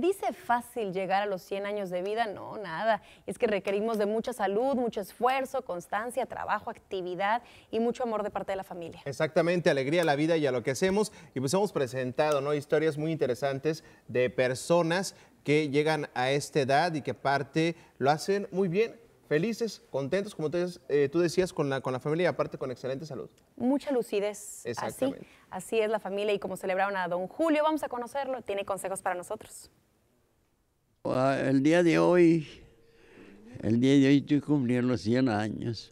dice fácil llegar a los 100 años de vida? No, nada. Es que requerimos de mucha salud, mucho esfuerzo, constancia, trabajo, actividad y mucho amor de parte de la familia. Exactamente, alegría a la vida y a lo que hacemos. Y pues hemos presentado ¿no? historias muy interesantes de personas que llegan a esta edad y que parte lo hacen muy bien, felices, contentos, como eh, tú decías, con la, con la familia y aparte con excelente salud. Mucha lucidez. Así, así es la familia y como celebraron a don Julio, vamos a conocerlo, tiene consejos para nosotros. Ah, el día de hoy, el día de hoy estoy cumpliendo los 100 años.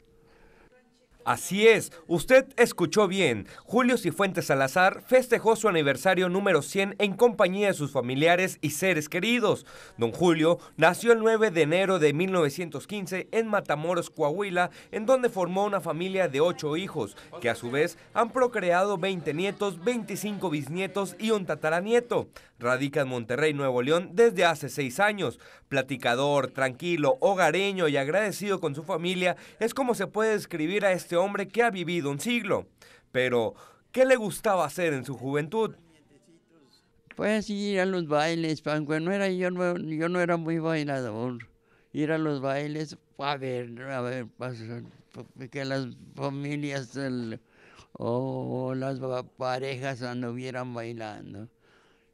Así es, usted escuchó bien. Julio Cifuentes Salazar festejó su aniversario número 100 en compañía de sus familiares y seres queridos. Don Julio nació el 9 de enero de 1915 en Matamoros, Coahuila, en donde formó una familia de ocho hijos, que a su vez han procreado 20 nietos, 25 bisnietos y un tataranieto. Radica en Monterrey, Nuevo León, desde hace seis años. Platicador, tranquilo, hogareño y agradecido con su familia, es como se puede describir a este hombre que ha vivido un siglo. Pero, ¿qué le gustaba hacer en su juventud? Pues ir a los bailes, aunque pues, no era, yo, no, yo no era muy bailador. Ir a los bailes, a ver, a ver, pues, que las familias o las parejas anduvieran bailando.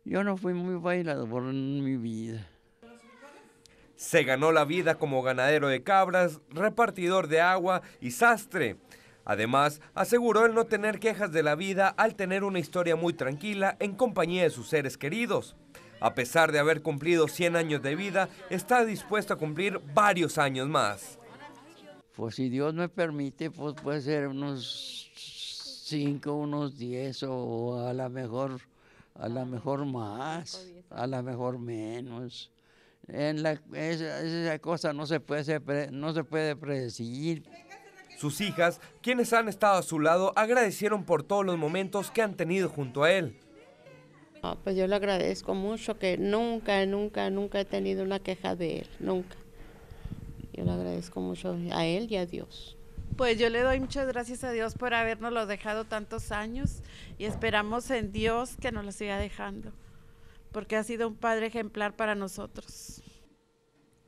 Yo no fui muy bailador en mi vida. Se ganó la vida como ganadero de cabras, repartidor de agua y sastre. Además, aseguró el no tener quejas de la vida al tener una historia muy tranquila en compañía de sus seres queridos. A pesar de haber cumplido 100 años de vida, está dispuesto a cumplir varios años más. Pues si Dios me permite, pues puede ser unos 5, unos 10 o a lo mejor, a la mejor más, a lo mejor menos en la, esa, cosa no se puede, no se puede predecir. Sus hijas, quienes han estado a su lado, agradecieron por todos los momentos que han tenido junto a él. pues yo le agradezco mucho que nunca, nunca, nunca he tenido una queja de él, nunca. Yo le agradezco mucho a él y a Dios. Pues yo le doy muchas gracias a Dios por habernoslo dejado tantos años y esperamos en Dios que nos lo siga dejando, porque ha sido un padre ejemplar para nosotros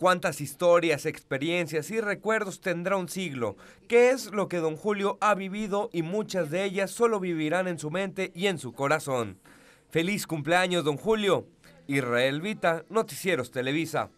cuántas historias, experiencias y recuerdos tendrá un siglo, qué es lo que don Julio ha vivido y muchas de ellas solo vivirán en su mente y en su corazón. Feliz cumpleaños, don Julio. Israel Vita, Noticieros Televisa.